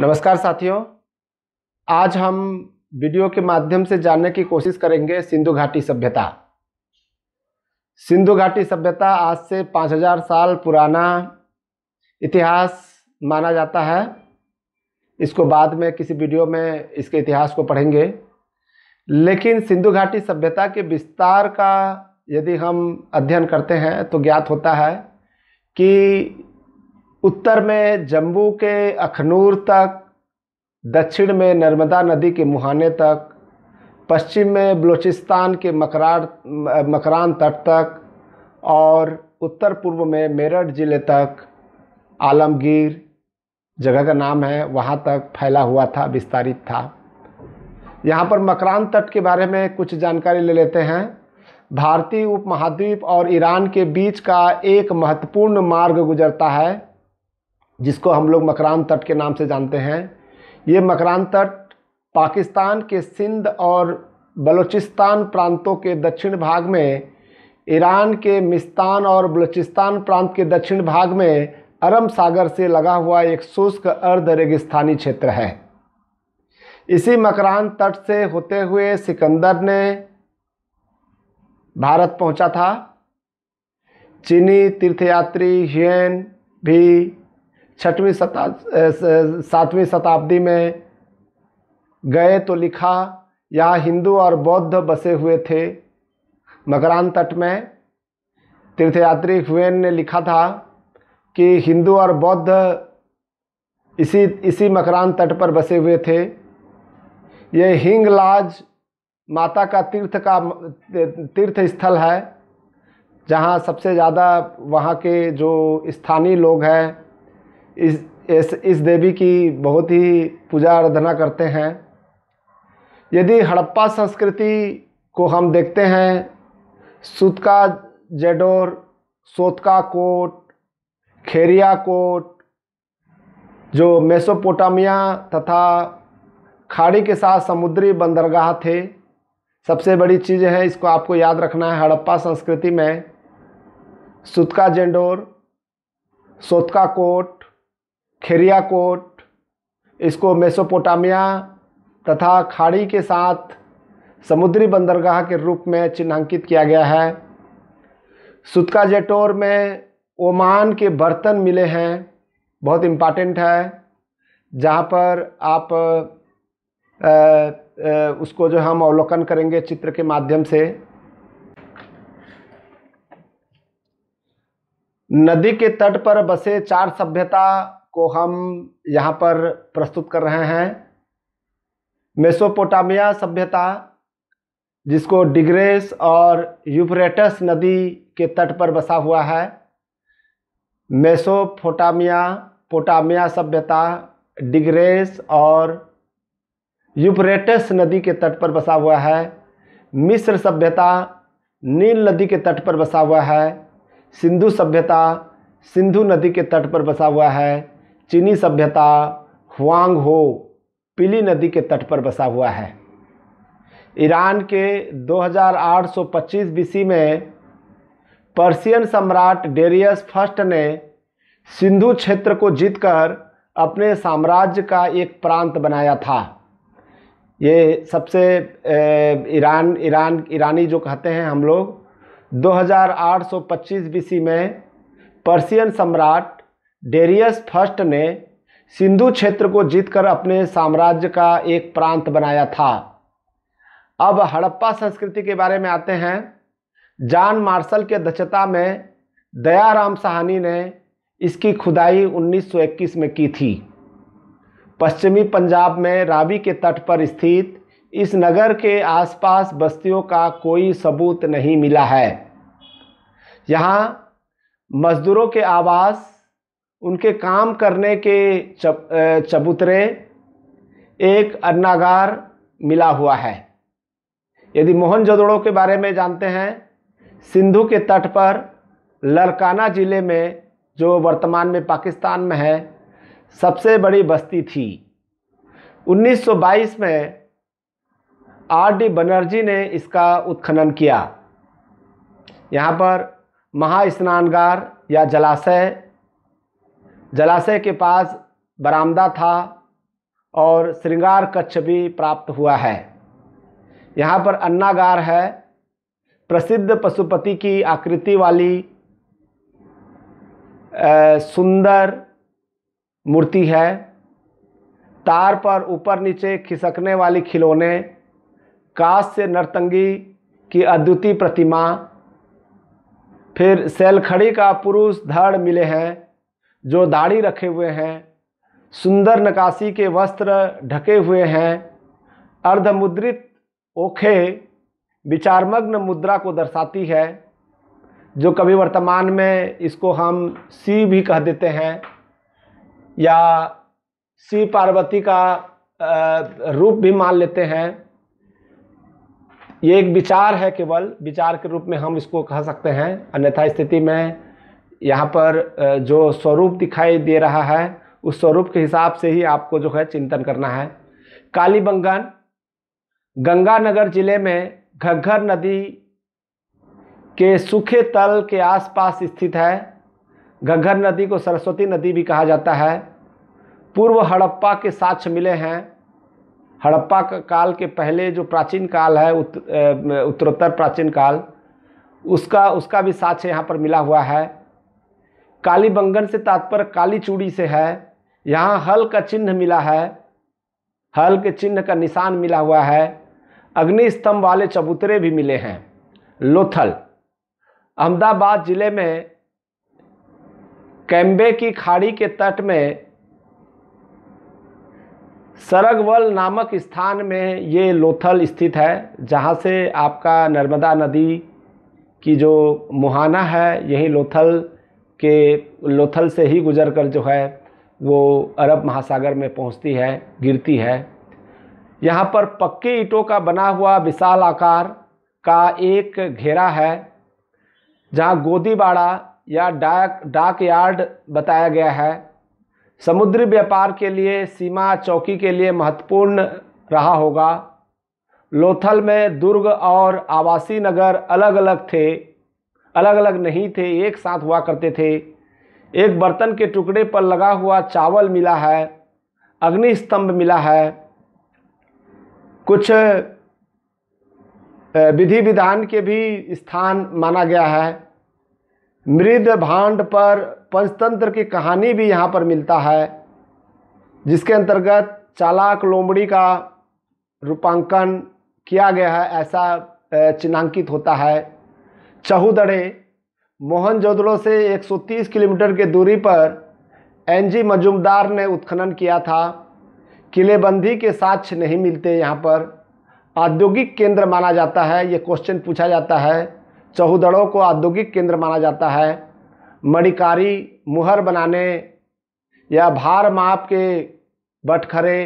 नमस्कार साथियों आज हम वीडियो के माध्यम से जानने की कोशिश करेंगे सिंधु घाटी सभ्यता सिंधु घाटी सभ्यता आज से 5000 साल पुराना इतिहास माना जाता है इसको बाद में किसी वीडियो में इसके इतिहास को पढ़ेंगे लेकिन सिंधु घाटी सभ्यता के विस्तार का यदि हम अध्ययन करते हैं तो ज्ञात होता है कि उत्तर में जम्मू के अखनूर तक दक्षिण में नर्मदा नदी के मुहाने तक पश्चिम में बलूचिस्तान के मकरार मकरान तट तक और उत्तर पूर्व में मेरठ ज़िले तक आलमगीर जगह का नाम है वहाँ तक फैला हुआ था विस्तारित था यहाँ पर मकरान तट के बारे में कुछ जानकारी ले लेते हैं भारतीय उपमहाद्वीप और ईरान के बीच का एक महत्वपूर्ण मार्ग गुजरता है जिसको हम लोग मकरान तट के नाम से जानते हैं ये मकरान तट पाकिस्तान के सिंध और बलूचिस्तान प्रांतों के दक्षिण भाग में ईरान के मिस्तान और बलूचिस्तान प्रांत के दक्षिण भाग में अरब सागर से लगा हुआ एक शुष्क अर्ध रेगिस्तानी क्षेत्र है इसी मकरान तट से होते हुए सिकंदर ने भारत पहुंचा था चीनी तीर्थयात्री हियन भी छठवीं शता सातवीं शताब्दी में गए तो लिखा यहाँ हिंदू और बौद्ध बसे हुए थे मकरान तट में तीर्थयात्री हुएन ने लिखा था कि हिंदू और बौद्ध इसी इसी मकरान तट पर बसे हुए थे ये हिंगलाज माता का तीर्थ का तीर्थ स्थल है जहाँ सबसे ज़्यादा वहाँ के जो स्थानीय लोग हैं इस इस इस देवी की बहुत ही पूजा आराधना करते हैं यदि हड़प्पा संस्कृति को हम देखते हैं सुतका जेडोर सोतका कोट खेरिया कोट जो मेसोपोटामिया तथा खाड़ी के साथ समुद्री बंदरगाह थे सबसे बड़ी चीज़ है इसको आपको याद रखना है हड़प्पा संस्कृति में सुतका जेंडोर सोतका कोट खेरियाकोट इसको मेसोपोटामिया तथा खाड़ी के साथ समुद्री बंदरगाह के रूप में चिन्हांकित किया गया है सुतका जेटोर में ओमान के बर्तन मिले हैं बहुत इम्पॉर्टेंट है जहाँ पर आप आ, आ, उसको जो हम अवलोकन करेंगे चित्र के माध्यम से नदी के तट पर बसे चार सभ्यता को हम यहाँ पर प्रस्तुत कर रहे हैं मेसोपोटामिया सभ्यता जिसको डिग्रेस और यूफ्रेटस नदी के तट पर बसा हुआ है मेसोपोटामिया पोटामिया सभ्यता डिग्रेस और यूफ्रेटस नदी के तट पर बसा हुआ है मिस्र सभ्यता नील नदी के तट पर बसा हुआ है सिंधु सभ्यता सिंधु नदी के तट पर बसा हुआ है चीनी सभ्यता हुआंग हो पीली नदी के तट पर बसा हुआ है ईरान के 2825 बीसी में पर्सियन सम्राट डेरियस फर्स्ट ने सिंधु क्षेत्र को जीतकर अपने साम्राज्य का एक प्रांत बनाया था ये सबसे ईरान ईरान ईरानी जो कहते हैं हम लोग 2825 बीसी में पर्सियन सम्राट डेरियस फर्स्ट ने सिंधु क्षेत्र को जीतकर अपने साम्राज्य का एक प्रांत बनाया था अब हड़प्पा संस्कृति के बारे में आते हैं जान मार्शल के दक्षता में दयाराम साहनी ने इसकी खुदाई 1921 में की थी पश्चिमी पंजाब में रावी के तट पर स्थित इस नगर के आसपास बस्तियों का कोई सबूत नहीं मिला है यहाँ मजदूरों के आवास उनके काम करने के चब चबूतरे एक अन्नागार मिला हुआ है यदि मोहनजोदड़ो के बारे में जानते हैं सिंधु के तट पर लड़काना ज़िले में जो वर्तमान में पाकिस्तान में है सबसे बड़ी बस्ती थी 1922 में आर डी बनर्जी ने इसका उत्खनन किया यहाँ पर महास्नानगार या जलाशय जलाशय के पास बरामदा था और श्रृंगार कक्ष भी प्राप्त हुआ है यहाँ पर अन्नागार है प्रसिद्ध पशुपति की आकृति वाली सुंदर मूर्ति है तार पर ऊपर नीचे खिसकने वाली खिलौने से नर्तंगी की अद्वितीय प्रतिमा फिर सेलखड़ी का पुरुष धड़ मिले हैं जो दाढ़ी रखे हुए हैं सुंदर नकाशी के वस्त्र ढके हुए हैं अर्धमुद्रित ओखे विचारमग्न मुद्रा को दर्शाती है जो कभी वर्तमान में इसको हम सी भी कह देते हैं या सी पार्वती का रूप भी मान लेते हैं ये एक विचार है केवल विचार के रूप में हम इसको कह सकते हैं अन्यथा स्थिति में यहाँ पर जो स्वरूप दिखाई दे रहा है उस स्वरूप के हिसाब से ही आपको जो है चिंतन करना है कालीबंगन गंगानगर जिले में घग्घर नदी के सूखे तल के आसपास स्थित है घग्घर नदी को सरस्वती नदी भी कहा जाता है पूर्व हड़प्पा के साक्ष्य मिले हैं हड़प्पा काल के पहले जो प्राचीन काल है उत, उत्तरोत्तर प्राचीन काल उसका उसका भी साक्ष्य यहाँ पर मिला हुआ है काली बंगन से तात्पर्य काली चूड़ी से है यहाँ हल का चिन्ह मिला है हल के चिन्ह का निशान मिला हुआ है अग्नि स्तंभ वाले चबूतरे भी मिले हैं लोथल अहमदाबाद ज़िले में कैम्बे की खाड़ी के तट में सरगवल नामक स्थान में ये लोथल स्थित है जहाँ से आपका नर्मदा नदी की जो मुहाना है यही लोथल के लोथल से ही गुजर कर जो है वो अरब महासागर में पहुंचती है गिरती है यहाँ पर पक्के ईंटों का बना हुआ विशाल आकार का एक घेरा है जहाँ गोदीबाड़ा या डाक डाक यार्ड बताया गया है समुद्री व्यापार के लिए सीमा चौकी के लिए महत्वपूर्ण रहा होगा लोथल में दुर्ग और आवासीय नगर अलग अलग थे अलग अलग नहीं थे एक साथ हुआ करते थे एक बर्तन के टुकड़े पर लगा हुआ चावल मिला है अग्नि स्तंभ मिला है कुछ विधि विधान के भी स्थान माना गया है मृद भांड पर पंचतंत्र की कहानी भी यहाँ पर मिलता है जिसके अंतर्गत चालाक लोमड़ी का रूपांकन किया गया है ऐसा चिन्हांकित होता है चहूदड़े मोहनजोदड़ो से 130 किलोमीटर के दूरी पर एनजी मजुमदार ने उत्खनन किया था किलेबंदी के साक्ष्य नहीं मिलते यहाँ पर औद्योगिक केंद्र माना जाता है ये क्वेश्चन पूछा जाता है चहूदड़ों को औद्योगिक केंद्र माना जाता है मणिकारी मुहर बनाने या भार माप के बटखरे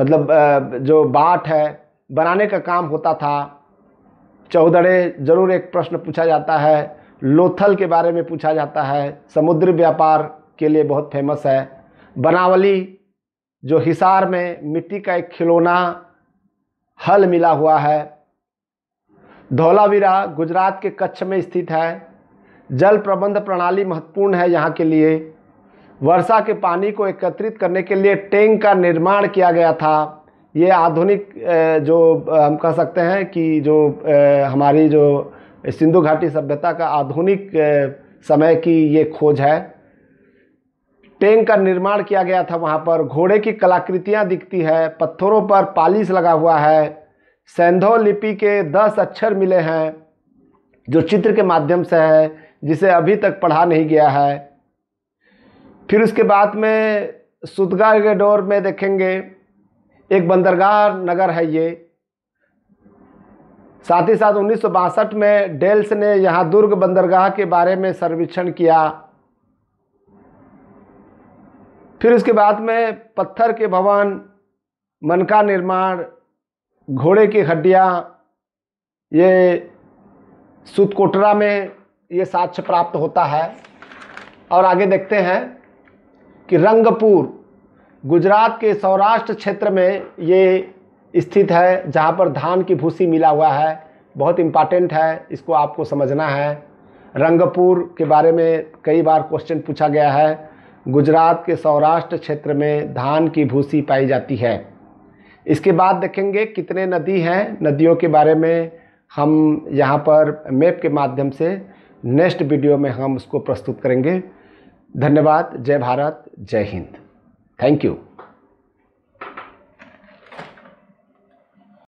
मतलब जो बाट है बनाने का काम होता था चौधरे जरूर एक प्रश्न पूछा जाता है लोथल के बारे में पूछा जाता है समुद्र व्यापार के लिए बहुत फेमस है बनावली जो हिसार में मिट्टी का एक खिलौना हल मिला हुआ है धौलावीरा गुजरात के कच्छ में स्थित है जल प्रबंध प्रणाली महत्वपूर्ण है यहाँ के लिए वर्षा के पानी को एकत्रित करने के लिए टैंक का निर्माण किया गया था ये आधुनिक जो हम कह सकते हैं कि जो हमारी जो सिंधु घाटी सभ्यता का आधुनिक समय की ये खोज है टैंक का निर्माण किया गया था वहाँ पर घोड़े की कलाकृतियाँ दिखती है पत्थरों पर पालिस लगा हुआ है सैंधो लिपि के दस अक्षर मिले हैं जो चित्र के माध्यम से है जिसे अभी तक पढ़ा नहीं गया है फिर उसके बाद में सुदगा के डोर में देखेंगे एक बंदरगाह नगर है ये साथ ही साथ उन्नीस में डेल्स ने यहाँ दुर्ग बंदरगाह के बारे में सर्वेक्षण किया फिर उसके बाद में पत्थर के भवन मन का निर्माण घोड़े की हड्डियाँ ये सुतकोटरा में ये साक्ष्य प्राप्त होता है और आगे देखते हैं कि रंगपुर गुजरात के सौराष्ट्र क्षेत्र में ये स्थित है जहाँ पर धान की भूसी मिला हुआ है बहुत इम्पॉर्टेंट है इसको आपको समझना है रंगपुर के बारे में कई बार क्वेश्चन पूछा गया है गुजरात के सौराष्ट्र क्षेत्र में धान की भूसी पाई जाती है इसके बाद देखेंगे कितने नदी हैं नदियों के बारे में हम यहाँ पर मैप के माध्यम से नेक्स्ट वीडियो में हम उसको प्रस्तुत करेंगे धन्यवाद जय भारत जय हिंद Thank you.